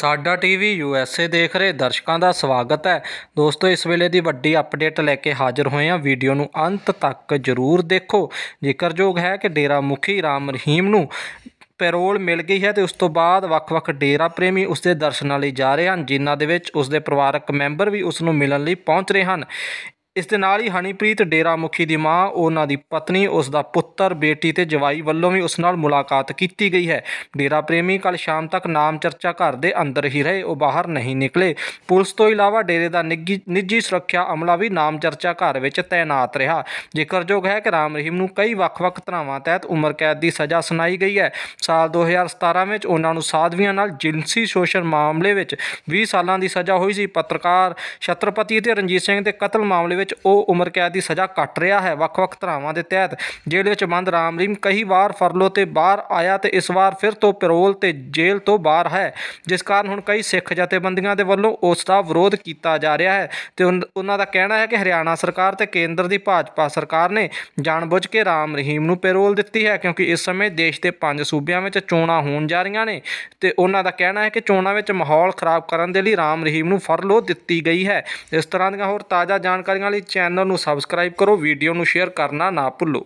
ਸਾਡਾ TV USA ਦੇਖ ਰਹੇ ਦਰਸ਼ਕਾਂ ਦਾ ਸਵਾਗਤ ਹੈ ਦੋਸਤੋ ਇਸ ਵੇਲੇ ਦੀ ਵੱਡੀ ਅਪਡੇਟ ਲੈ ਕੇ ਹਾਜ਼ਰ ਹੋਏ ਹਾਂ ਵੀਡੀਓ ਨੂੰ ਅੰਤ ਤੱਕ ਜ਼ਰੂਰ ਦੇਖੋ ਜ਼ਿਕਰਯੋਗ ਹੈ ਕਿ ਡੇਰਾ ਮੁਖੀ ਰਾਮ ਰਹੀਮ ਨੂੰ ਪੈਰੋਲ ਮਿਲ ਗਈ ਹੈ ਤੇ ਉਸ ਤੋਂ ਬਾਅਦ ਵੱਖ-ਵੱਖ ਡੇਰਾ ਪ੍ਰੇਮੀ ਉਸ ਦੇ ਦਰਸ਼ਨਾਂ ਲਈ ਜਾ ਰਹੇ ਹਨ ਜਿਨ੍ਹਾਂ ਦੇ ਵਿੱਚ ਉਸ ਦੇ ਪਰਿਵਾਰਕ ਮੈਂਬਰ ਵੀ ਉਸ ਨੂੰ ਮਿਲਣ ਲਈ ਪਹੁੰਚ ਰਹੇ ਹਨ ਇਸ ਦੇ ਨਾਲ ਹੀ ਹਨੀਪ੍ਰੀਤ ਡੇਰਾ ਮੁਖੀ ਦੀ ਮਾਂ ਉਹਨਾਂ ਦੀ ਪਤਨੀ ਉਸ ਦਾ ਪੁੱਤਰ ਬੇਟੀ ਤੇ ਜਵਾਈ ਵੱਲੋਂ ਵੀ ਉਸ ਨਾਲ ਮੁਲਾਕਾਤ ਕੀਤੀ ਗਈ ਹੈ ਡੇਰਾ ਪ੍ਰੇਮੀ ਕੱਲ ਸ਼ਾਮ ਤੱਕ ਨਾਮ ਚਰਚਾ ਘਰ ਦੇ ਅੰਦਰ ਹੀ ਰਹੇ ਉਹ ਬਾਹਰ ਨਹੀਂ ਨਿਕਲੇ ਪੁਲਿਸ ਤੋਂ ਇਲਾਵਾ ਡੇਰੇ ਦਾ ਨਿੱਜੀ ਸੁਰੱਖਿਆ ਅਮਲਾ ਵੀ ਨਾਮ ਚਰਚਾ ਘਰ ਵਿੱਚ ਤਾਇਨਾਤ ਰਿਹਾ ਜ਼ਿਕਰਯੋਗ ਹੈ ਕਿ ਰਾਮ ਰਹੀਮ ਨੂੰ ਕਈ ਵੱਖ-ਵੱਖ ਧਰਾਵਾਂ ਤਹਿਤ ਉਮਰ ਕੈਦ ਦੀ ਸਜ਼ਾ ਸੁਣਾਈ ਗਈ ਹੈ ਸਾਲ 2017 ਵਿੱਚ ਉਹਨਾਂ ਨੂੰ ਸਾਧਵੀਆਂ ਨਾਲ ਜਿੰਸੀ ਸ਼ੋਸ਼ਣ ਮਾਮਲੇ ਵਿੱਚ 20 ਸਾਲਾਂ ਦੀ ਸਜ਼ਾ ਹੋਈ ਸੀ ਪੱਤਰਕਾਰ ਛਤਰਪਤੀ ਤੇ ਰਣਜੀਤ ਸਿੰਘ ਦੇ ਕਤਲ ਮਾਮਲੇ ਵਿੱਚ ਉਹ ਉਮਰ ਕੈਦ ਦੀ ਸਜ਼ਾ ਕੱਟ ਰਿਹਾ ਹੈ ਵੱਖ-ਵੱਖ ਧਰਾਵਾਂ ਦੇ ਤਹਿਤ ਜੇਲ੍ਹ ਵਿੱਚ ਬੰਦ ਰਾਮਰੀਮ ਕਈ ਵਾਰ ਫਰਲੋ ਤੇ ਬਾਹਰ ਆਇਆ ਤੇ ਇਸ ਵਾਰ ਫਿਰ ਤੋਂ ਪੈਰੋਲ ਤੇ ਜੇਲ੍ਹ ਤੋਂ ਬਾਹਰ ਹੈ ਜਿਸ ਕਾਰਨ ਹੁਣ ਕਈ ਸਿੱਖ ਜਥੇਬੰਦੀਆਂ ਦੇ ਵੱਲੋਂ ਉਸ ਦਾ ਵਿਰੋਧ ਕੀਤਾ ਜਾ ਰਿਹਾ ਹੈ ਤੇ ਉਹਨਾਂ ਦਾ ਕਹਿਣਾ ਹੈ ਕਿ ਹਰਿਆਣਾ ਸਰਕਾਰ ਤੇ ਕੇਂਦਰ ਦੀ ਭਾਜਪਾ ਸਰਕਾਰ ਨੇ ਜਾਣਬੁੱਝ ਕੇ ਰਾਮ ਰਹੀਮ ਨੂੰ ਪੈਰੋਲ ਦਿੱਤੀ ਹੈ ਕਿਉਂਕਿ ਇਸ ਸਮੇਂ ਦੇਸ਼ ਦੇ ਪੰਜ ਸੂਬਿਆਂ ਵਿੱਚ ਚੋਣਾਂ ਹੋਣ ਜਾ ਰਹੀਆਂ ਨੇ ਤੇ ਉਹਨਾਂ ਦਾ ਕਹਿਣਾ ਹੈ ਕਿ ਚੋਣਾਂ ਵਿੱਚ ਮਾਹੌਲ ਖਰਾਬ ਕਰਨ ਦੇ ਲਈ ਰਾਮ ਰਹੀਮ ਨੂੰ ਫਰਲੋ ਦਿੱਤੀ ਗਈ ਹੈ ਇਸ ਤਰ੍ਹਾਂ ਦੀਆਂ ਹੋਰ ਤਾਜ਼ਾ ਜਾਣਕਾਰੀਆਂ ਵਾਲੇ ਚੈਨਲ ਨੂੰ ਸਬਸਕ੍ਰਾਈਬ ਕਰੋ ਵੀਡੀਓ ਨੂੰ ਸ਼ੇਅਰ ਕਰਨਾ ਨਾ ਭੁੱਲੋ